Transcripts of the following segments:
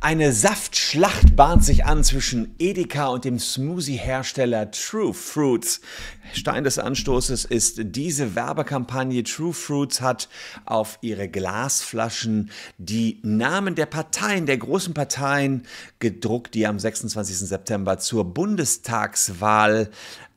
Eine Saftschlacht bahnt sich an zwischen Edeka und dem Smoothie-Hersteller True Fruits. Stein des Anstoßes ist diese Werbekampagne. True Fruits hat auf ihre Glasflaschen die Namen der Parteien, der großen Parteien gedruckt, die am 26. September zur Bundestagswahl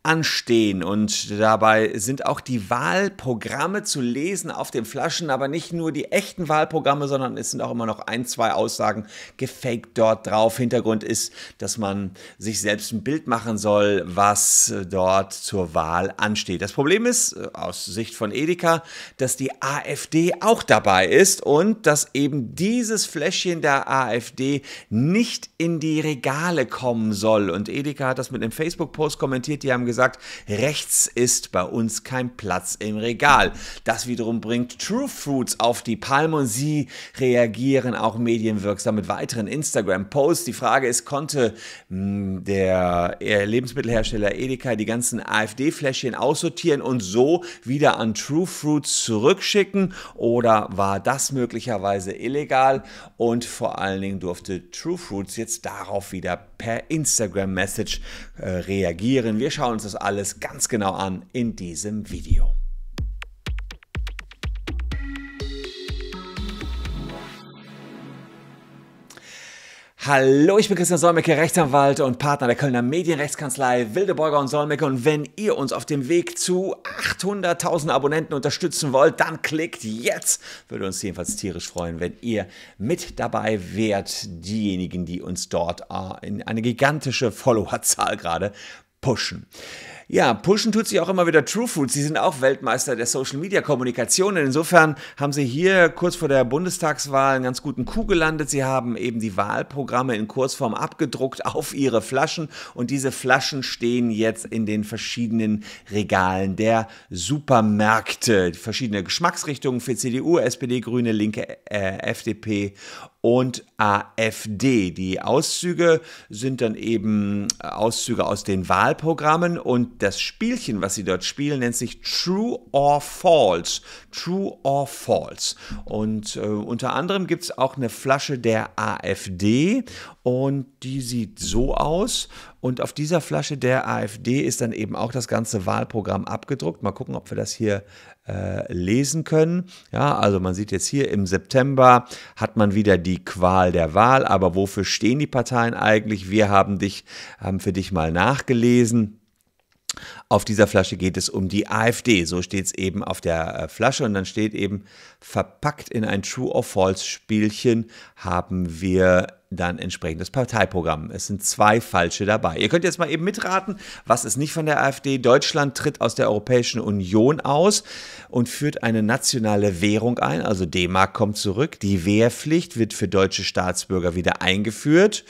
anstehen. Und dabei sind auch die Wahlprogramme zu lesen auf den Flaschen, aber nicht nur die echten Wahlprogramme, sondern es sind auch immer noch ein, zwei Aussagen gefaked dort drauf. Hintergrund ist, dass man sich selbst ein Bild machen soll, was dort zur Wahl ansteht. Das Problem ist, äh, aus Sicht von Edeka, dass die AfD auch dabei ist und dass eben dieses Fläschchen der AfD nicht in die Regale kommen soll. Und Edeka hat das mit einem Facebook-Post kommentiert, die haben gesagt, gesagt, rechts ist bei uns kein Platz im Regal. Das wiederum bringt True Fruits auf die Palme und sie reagieren auch medienwirksam mit weiteren Instagram-Posts. Die Frage ist, konnte hm, der äh, Lebensmittelhersteller Edeka die ganzen AfD-Fläschchen aussortieren und so wieder an True Fruits zurückschicken oder war das möglicherweise illegal? Und vor allen Dingen durfte True Fruits jetzt darauf wieder per Instagram-Message äh, reagieren. Wir schauen uns das alles ganz genau an in diesem Video. Hallo, ich bin Christian Solmecke, Rechtsanwalt und Partner der Kölner Medienrechtskanzlei Wildeborger und Solmecke. Und wenn ihr uns auf dem Weg zu 800.000 Abonnenten unterstützen wollt, dann klickt jetzt. Würde uns jedenfalls tierisch freuen, wenn ihr mit dabei wärt. Diejenigen, die uns dort äh, in eine gigantische Followerzahl gerade pushen. Ja, pushen tut sich auch immer wieder True Foods. Sie sind auch Weltmeister der Social Media Kommunikation. Insofern haben sie hier kurz vor der Bundestagswahl einen ganz guten Coup gelandet. Sie haben eben die Wahlprogramme in Kurzform abgedruckt auf ihre Flaschen und diese Flaschen stehen jetzt in den verschiedenen Regalen der Supermärkte. Verschiedene Geschmacksrichtungen für CDU, SPD, Grüne, Linke, äh, FDP und AfD. Die Auszüge sind dann eben Auszüge aus den Wahlprogrammen und das Spielchen, was sie dort spielen, nennt sich True or False. True or False. Und äh, unter anderem gibt es auch eine Flasche der AfD und die sieht so aus. Und auf dieser Flasche der AfD ist dann eben auch das ganze Wahlprogramm abgedruckt. Mal gucken, ob wir das hier äh, lesen können. Ja, also man sieht jetzt hier im September hat man wieder die Qual der Wahl. Aber wofür stehen die Parteien eigentlich? Wir haben dich, haben für dich mal nachgelesen. Auf dieser Flasche geht es um die AfD. So steht es eben auf der äh, Flasche. Und dann steht eben, verpackt in ein True or False Spielchen haben wir dann entsprechendes Parteiprogramm. Es sind zwei falsche dabei. Ihr könnt jetzt mal eben mitraten, was ist nicht von der AfD. Deutschland tritt aus der Europäischen Union aus und führt eine nationale Währung ein, also D-Mark kommt zurück. Die Wehrpflicht wird für deutsche Staatsbürger wieder eingeführt.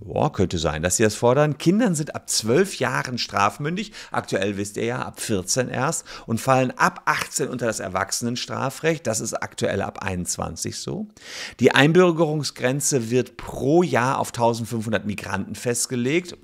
Boah, könnte sein, dass sie das fordern. Kindern sind ab zwölf Jahren strafmündig, aktuell wisst ihr ja, ab 14 erst, und fallen ab 18 unter das Erwachsenenstrafrecht, das ist aktuell ab 21 so. Die Einbürgerungsgrenze wird pro Jahr auf 1500 Migranten festgelegt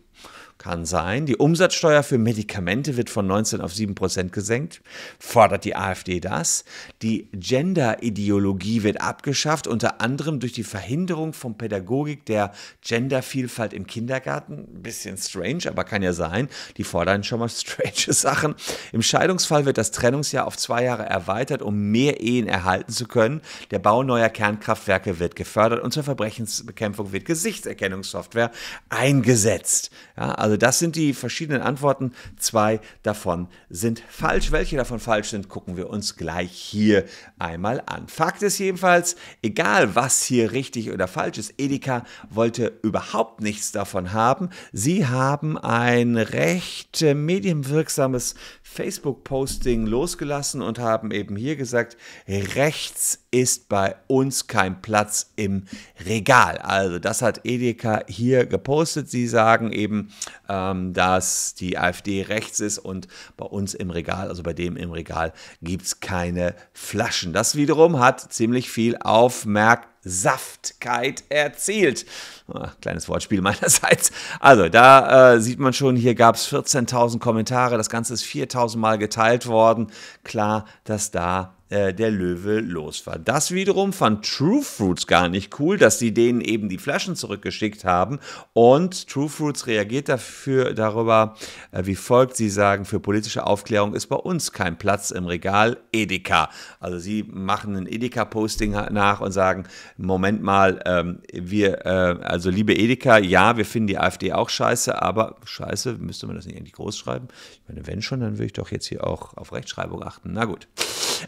kann sein. Die Umsatzsteuer für Medikamente wird von 19 auf 7 Prozent gesenkt. Fordert die AfD das? Die Gender-Ideologie wird abgeschafft, unter anderem durch die Verhinderung von Pädagogik der Gendervielfalt im Kindergarten. bisschen strange, aber kann ja sein. Die fordern schon mal strange Sachen. Im Scheidungsfall wird das Trennungsjahr auf zwei Jahre erweitert, um mehr Ehen erhalten zu können. Der Bau neuer Kernkraftwerke wird gefördert und zur Verbrechensbekämpfung wird Gesichtserkennungssoftware eingesetzt. Ja, also das sind die verschiedenen Antworten. Zwei davon sind falsch. Welche davon falsch sind, gucken wir uns gleich hier einmal an. Fakt ist jedenfalls, egal was hier richtig oder falsch ist, Edeka wollte überhaupt nichts davon haben. Sie haben ein recht medienwirksames Facebook-Posting losgelassen und haben eben hier gesagt, rechts ist bei uns kein Platz im Regal. Also das hat Edeka hier gepostet. Sie sagen eben, ähm, dass die AfD rechts ist und bei uns im Regal, also bei dem im Regal, gibt es keine Flaschen. Das wiederum hat ziemlich viel Aufmerksamkeit Saftigkeit erzielt. Ah, kleines Wortspiel meinerseits. Also, da äh, sieht man schon, hier gab es 14.000 Kommentare, das Ganze ist 4.000 Mal geteilt worden. Klar, dass da äh, der Löwe los war. Das wiederum fand True Fruits gar nicht cool, dass sie denen eben die Flaschen zurückgeschickt haben. Und True Fruits reagiert dafür darüber äh, wie folgt. Sie sagen, für politische Aufklärung ist bei uns kein Platz im Regal Edeka. Also sie machen ein Edeka-Posting nach und sagen, Moment mal, ähm, wir, äh, also liebe Edeka, ja, wir finden die AfD auch scheiße, aber scheiße, müsste man das nicht eigentlich groß schreiben? Ich meine, wenn schon, dann würde ich doch jetzt hier auch auf Rechtschreibung achten. Na gut.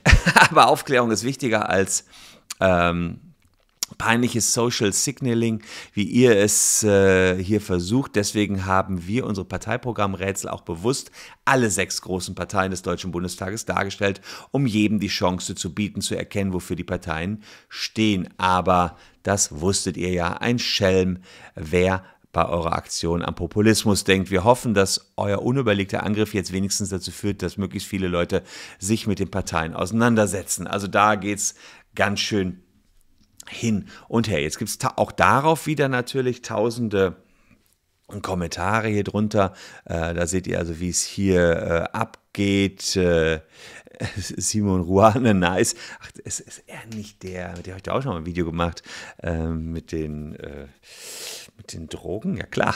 Aber Aufklärung ist wichtiger als ähm, peinliches Social Signaling, wie ihr es äh, hier versucht. Deswegen haben wir unsere Parteiprogrammrätsel auch bewusst alle sechs großen Parteien des Deutschen Bundestages dargestellt, um jedem die Chance zu bieten, zu erkennen, wofür die Parteien stehen. Aber das wusstet ihr ja, ein Schelm, wer bei eurer Aktion an Populismus denkt. Wir hoffen, dass euer unüberlegter Angriff jetzt wenigstens dazu führt, dass möglichst viele Leute sich mit den Parteien auseinandersetzen. Also da geht es ganz schön hin und her. Jetzt gibt es auch darauf wieder natürlich tausende Kommentare hier drunter. Äh, da seht ihr also, wie es hier äh, abgeht. Äh, Simon Ruane, nice. Ach, es ist er nicht der, mit dem habe ich da auch schon mal ein Video gemacht, ähm, mit den äh, mit den Drogen, ja klar.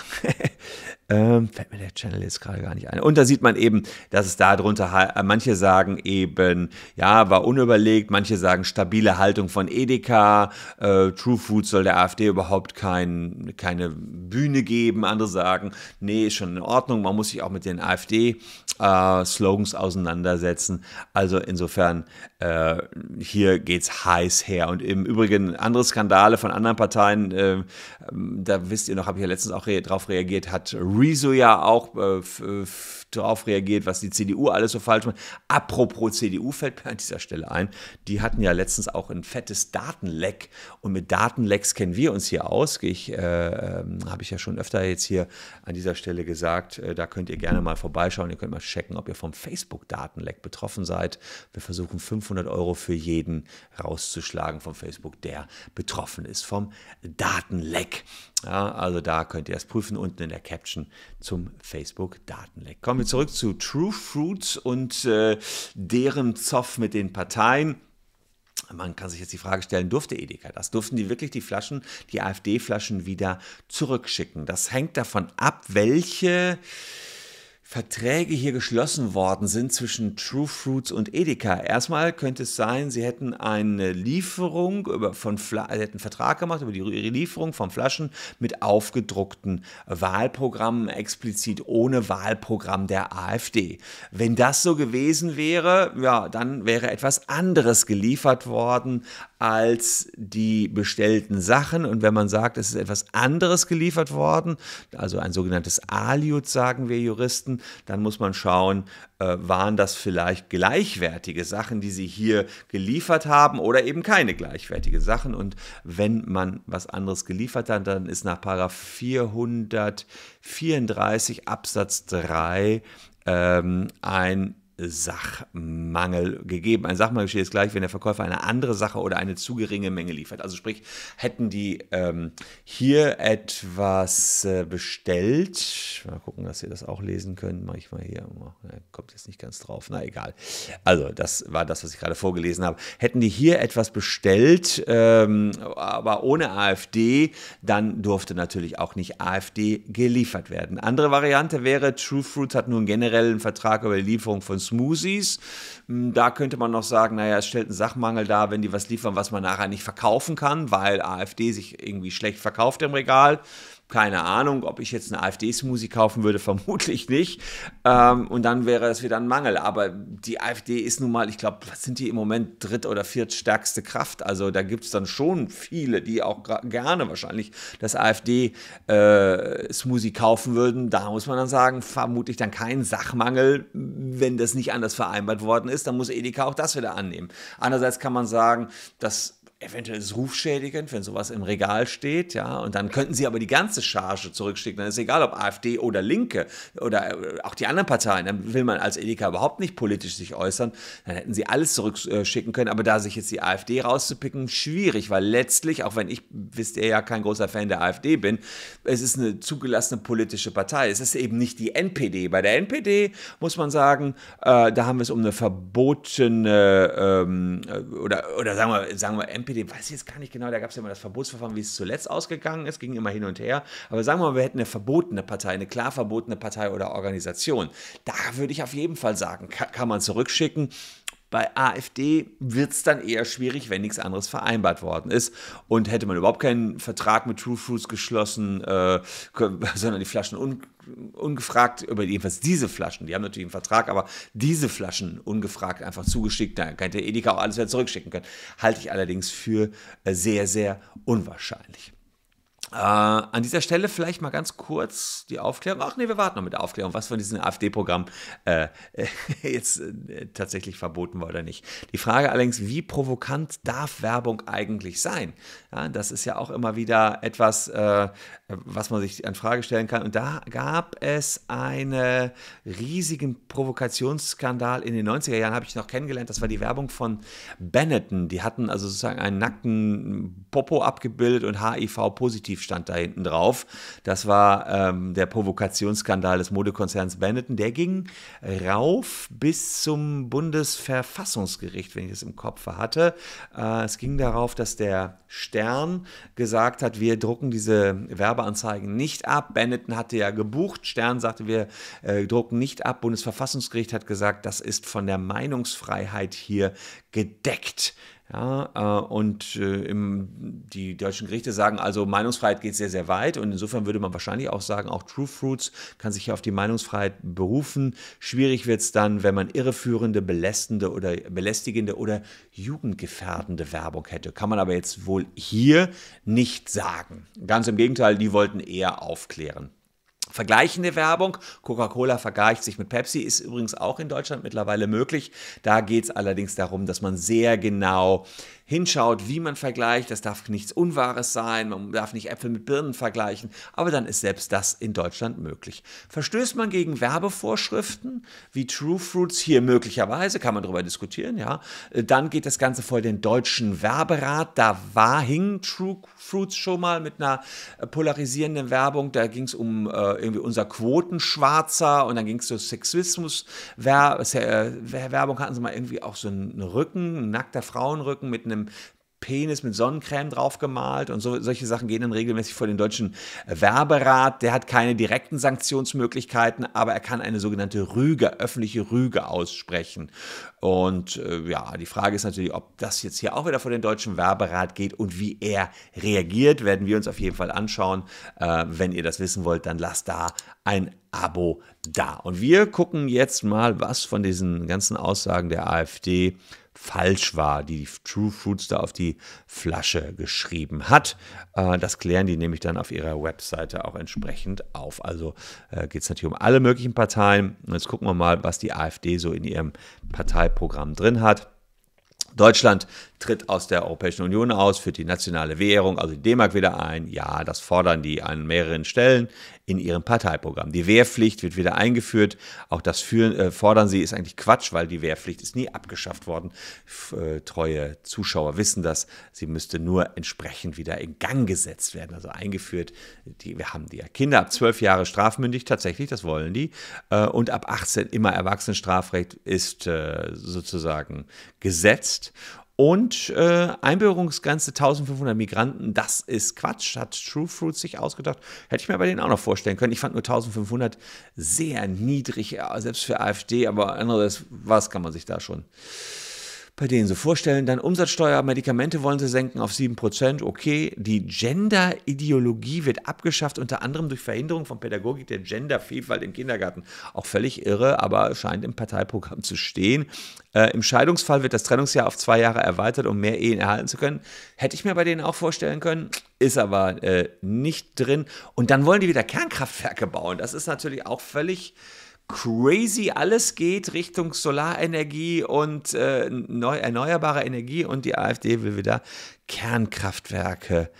ähm, fällt mir der Channel jetzt gerade gar nicht ein. Und da sieht man eben, dass es da drunter, äh, manche sagen eben, ja, war unüberlegt, manche sagen stabile Haltung von Edeka, äh, True Food soll der AfD überhaupt kein, keine Bühne geben, andere sagen, nee, ist schon in Ordnung, man muss sich auch mit den AfD-Slogans äh, auseinandersetzen. Also insofern, äh, hier es heiß her. Und im Übrigen, andere Skandale von anderen Parteien, äh, da wisst ihr noch, habe ich ja letztens auch re drauf reagiert, hat Rezo ja auch äh, äh drauf reagiert, was die CDU alles so falsch macht. Apropos CDU fällt mir an dieser Stelle ein, die hatten ja letztens auch ein fettes Datenleck und mit Datenlecks kennen wir uns hier aus. Ich äh, ähm, habe ich ja schon öfter jetzt hier an dieser Stelle gesagt, äh, da könnt ihr gerne mal vorbeischauen, ihr könnt mal checken, ob ihr vom Facebook-Datenleck betroffen seid. Wir versuchen 500 Euro für jeden rauszuschlagen vom Facebook, der betroffen ist vom Datenleck. Ja, also da könnt ihr das prüfen unten in der Caption zum Facebook-Datenleck. Kommen wir zurück zu True Fruits und äh, deren Zoff mit den Parteien. Man kann sich jetzt die Frage stellen, durfte Edeka das? Durften die wirklich die Flaschen, die AfD-Flaschen wieder zurückschicken? Das hängt davon ab, welche Verträge hier geschlossen worden sind zwischen True Fruits und Edeka. Erstmal könnte es sein, sie hätten eine Lieferung über, von Fla hätten einen Vertrag gemacht über die Lieferung von Flaschen mit aufgedruckten Wahlprogrammen explizit ohne Wahlprogramm der AfD. Wenn das so gewesen wäre, ja, dann wäre etwas anderes geliefert worden als die bestellten Sachen. Und wenn man sagt, es ist etwas anderes geliefert worden, also ein sogenanntes Aliud, sagen wir Juristen, dann muss man schauen, äh, waren das vielleicht gleichwertige Sachen, die sie hier geliefert haben oder eben keine gleichwertige Sachen. Und wenn man was anderes geliefert hat, dann ist nach 434 Absatz 3 ähm, ein Sachmangel gegeben. Ein Sachmangel steht jetzt gleich, wenn der Verkäufer eine andere Sache oder eine zu geringe Menge liefert. Also sprich, hätten die ähm, hier etwas äh, bestellt, mal gucken, dass ihr das auch lesen könnt, mache ich mal hier, oh, kommt jetzt nicht ganz drauf, na egal. Also das war das, was ich gerade vorgelesen habe. Hätten die hier etwas bestellt, ähm, aber ohne AfD, dann durfte natürlich auch nicht AfD geliefert werden. Andere Variante wäre, True Fruit hat nun generell einen Vertrag über die Lieferung von Smoothies. Hm, da könnte man noch sagen, naja, es stellt einen Sachmangel dar, wenn die was liefern, was man nachher nicht verkaufen kann, weil AfD sich irgendwie schlecht verkauft im Regal keine Ahnung, ob ich jetzt eine AfD-Smoothie kaufen würde, vermutlich nicht. Ähm, und dann wäre das wieder ein Mangel. Aber die AfD ist nun mal, ich glaube, was sind die im Moment dritt- oder viertstärkste Kraft? Also da gibt es dann schon viele, die auch gerne wahrscheinlich das AfD-Smoothie äh, kaufen würden. Da muss man dann sagen, vermutlich dann kein Sachmangel, wenn das nicht anders vereinbart worden ist. Dann muss Edeka auch das wieder annehmen. Andererseits kann man sagen, dass eventuell ist es rufschädigend, wenn sowas im Regal steht, ja, und dann könnten sie aber die ganze Charge zurückschicken, dann ist es egal, ob AfD oder Linke oder äh, auch die anderen Parteien, dann will man als Edeka überhaupt nicht politisch sich äußern, dann hätten sie alles zurückschicken können, aber da sich jetzt die AfD rauszupicken, schwierig, weil letztlich, auch wenn ich, wisst ihr ja, kein großer Fan der AfD bin, es ist eine zugelassene politische Partei, es ist eben nicht die NPD. Bei der NPD muss man sagen, äh, da haben wir es um eine verbotene ähm, äh, oder, oder sagen wir, sagen wir NPD NPD, weiß ich jetzt gar nicht genau, da gab es ja immer das Verbotsverfahren, wie es zuletzt ausgegangen ist, ging immer hin und her. Aber sagen wir mal, wir hätten eine verbotene Partei, eine klar verbotene Partei oder Organisation. Da würde ich auf jeden Fall sagen, kann, kann man zurückschicken. Bei AfD wird es dann eher schwierig, wenn nichts anderes vereinbart worden ist. Und hätte man überhaupt keinen Vertrag mit True Fruits geschlossen, äh, sondern die Flaschen un ungefragt, über jedenfalls diese Flaschen, die haben natürlich einen Vertrag, aber diese Flaschen ungefragt einfach zugeschickt, dann könnte Edeka auch alles wieder zurückschicken können. Halte ich allerdings für äh, sehr, sehr unwahrscheinlich. Äh, an dieser Stelle vielleicht mal ganz kurz die Aufklärung. Ach nee, wir warten noch mit der Aufklärung, was von diesem AfD-Programm äh, äh jetzt äh, tatsächlich verboten war oder nicht. Die Frage allerdings, wie provokant darf Werbung eigentlich sein? Ja, das ist ja auch immer wieder etwas, äh, was man sich an Frage stellen kann. Und da gab es einen riesigen Provokationsskandal in den 90er Jahren, habe ich noch kennengelernt. Das war die Werbung von Benetton. Die hatten also sozusagen einen nackten Popo abgebildet und HIV-positiv Motiv stand da hinten drauf. Das war ähm, der Provokationsskandal des Modekonzerns Benetton. Der ging rauf bis zum Bundesverfassungsgericht, wenn ich es im Kopf hatte. Äh, es ging darauf, dass der Stern gesagt hat, wir drucken diese Werbeanzeigen nicht ab. Benetton hatte ja gebucht. Stern sagte, wir äh, drucken nicht ab. Bundesverfassungsgericht hat gesagt, das ist von der Meinungsfreiheit hier gedeckt. Ja, äh, und äh, die deutschen Gerichte sagen also, Meinungsfreiheit geht sehr, sehr weit. Und insofern würde man wahrscheinlich auch sagen, auch True Fruits kann sich auf die Meinungsfreiheit berufen. Schwierig wird es dann, wenn man irreführende, belästende oder belästigende oder jugendgefährdende Werbung hätte. Kann man aber jetzt wohl hier nicht sagen. Ganz im Gegenteil, die wollten eher aufklären. Vergleichende Werbung. Coca-Cola vergleicht sich mit Pepsi, ist übrigens auch in Deutschland mittlerweile möglich. Da geht es allerdings darum, dass man sehr genau hinschaut, wie man vergleicht. Das darf nichts Unwahres sein, man darf nicht Äpfel mit Birnen vergleichen, aber dann ist selbst das in Deutschland möglich. Verstößt man gegen Werbevorschriften, wie True Fruits hier möglicherweise, kann man darüber diskutieren, ja, dann geht das Ganze vor den deutschen Werberat. Da war, hing True Fruits schon mal mit einer polarisierenden Werbung. Da ging es um äh, irgendwie unser Quotenschwarzer und dann ging es so Sexismus. Wer, äh, Werbung hatten sie mal irgendwie auch so einen Rücken, einen nackter Frauenrücken mit einem einem Penis mit Sonnencreme draufgemalt und so, solche Sachen gehen dann regelmäßig vor den deutschen Werberat. Der hat keine direkten Sanktionsmöglichkeiten, aber er kann eine sogenannte Rüge, öffentliche Rüge aussprechen. Und äh, ja, die Frage ist natürlich, ob das jetzt hier auch wieder vor den deutschen Werberat geht und wie er reagiert, werden wir uns auf jeden Fall anschauen. Äh, wenn ihr das wissen wollt, dann lasst da ein Abo da. Und wir gucken jetzt mal, was von diesen ganzen Aussagen der AfD falsch war, die, True Fruits da auf die Flasche geschrieben hat. Äh, das klären die nämlich dann auf ihrer Webseite auch entsprechend auf. Also äh, geht es natürlich um alle möglichen Parteien. Jetzt gucken wir mal, was die AfD so in ihrem Parteiprogramm drin hat. Deutschland tritt aus der Europäischen Union aus, führt die nationale Währung, also die D-Mark wieder ein. Ja, das fordern die an mehreren Stellen in ihrem Parteiprogramm. Die Wehrpflicht wird wieder eingeführt. Auch das führen, äh, fordern sie ist eigentlich Quatsch, weil die Wehrpflicht ist nie abgeschafft worden. F äh, treue Zuschauer wissen das. Sie müsste nur entsprechend wieder in Gang gesetzt werden, also eingeführt. Die, wir haben die ja Kinder ab zwölf Jahre strafmündig, tatsächlich, das wollen die. Äh, und ab 18 immer Erwachsenenstrafrecht ist äh, sozusagen gesetzt gesetzt. Und äh, Einbürgerungsgrenze 1500 Migranten, das ist Quatsch, hat True Fruit sich ausgedacht. Hätte ich mir bei denen auch noch vorstellen können. Ich fand nur 1500 sehr niedrig, äh, selbst für AfD, aber anderes, was kann man sich da schon bei denen sie vorstellen, dann Umsatzsteuer, Medikamente wollen sie senken auf 7%, okay. Die Gender-Ideologie wird abgeschafft, unter anderem durch Verhinderung von Pädagogik der Gendervielfalt im Kindergarten. Auch völlig irre, aber scheint im Parteiprogramm zu stehen. Äh, Im Scheidungsfall wird das Trennungsjahr auf zwei Jahre erweitert, um mehr Ehen erhalten zu können. Hätte ich mir bei denen auch vorstellen können, ist aber äh, nicht drin. Und dann wollen die wieder Kernkraftwerke bauen. Das ist natürlich auch völlig crazy alles geht Richtung Solarenergie und äh, neu, erneuerbare Energie und die AfD will wieder Kernkraftwerke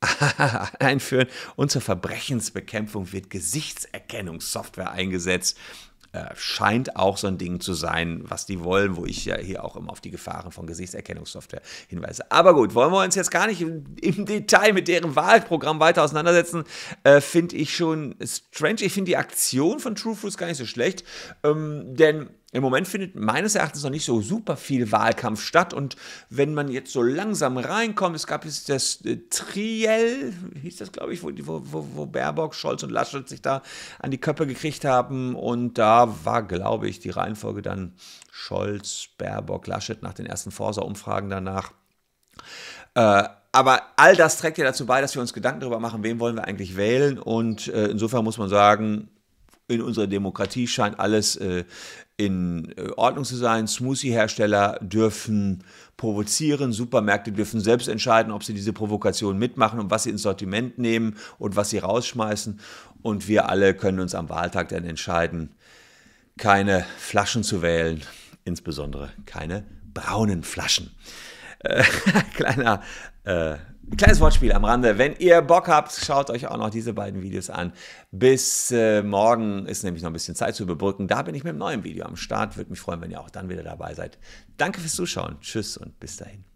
einführen und zur Verbrechensbekämpfung wird Gesichtserkennungssoftware eingesetzt. Äh, scheint auch so ein Ding zu sein, was die wollen, wo ich ja hier auch immer auf die Gefahren von Gesichtserkennungssoftware hinweise. Aber gut, wollen wir uns jetzt gar nicht im, im Detail mit deren Wahlprogramm weiter auseinandersetzen, äh, finde ich schon strange. Ich finde die Aktion von True Fruits gar nicht so schlecht, ähm, denn im Moment findet meines Erachtens noch nicht so super viel Wahlkampf statt. Und wenn man jetzt so langsam reinkommt, es gab jetzt das äh, Triell, hieß das, glaube ich, wo, wo, wo Baerbock, Scholz und Laschet sich da an die Köpfe gekriegt haben. Und da war, glaube ich, die Reihenfolge dann Scholz, Baerbock, Laschet nach den ersten Forsa-Umfragen danach. Äh, aber all das trägt ja dazu bei, dass wir uns Gedanken darüber machen, wen wollen wir eigentlich wählen. Und äh, insofern muss man sagen, in unserer Demokratie scheint alles äh, in äh, Ordnung zu sein. Smoothie-Hersteller dürfen provozieren, Supermärkte dürfen selbst entscheiden, ob sie diese Provokation mitmachen und was sie ins Sortiment nehmen und was sie rausschmeißen. Und wir alle können uns am Wahltag dann entscheiden, keine Flaschen zu wählen, insbesondere keine braunen Flaschen. Äh, kleiner äh, Kleines Wortspiel am Rande. Wenn ihr Bock habt, schaut euch auch noch diese beiden Videos an. Bis äh, morgen ist nämlich noch ein bisschen Zeit zu überbrücken. Da bin ich mit einem neuen Video am Start. Würde mich freuen, wenn ihr auch dann wieder dabei seid. Danke fürs Zuschauen. Tschüss und bis dahin.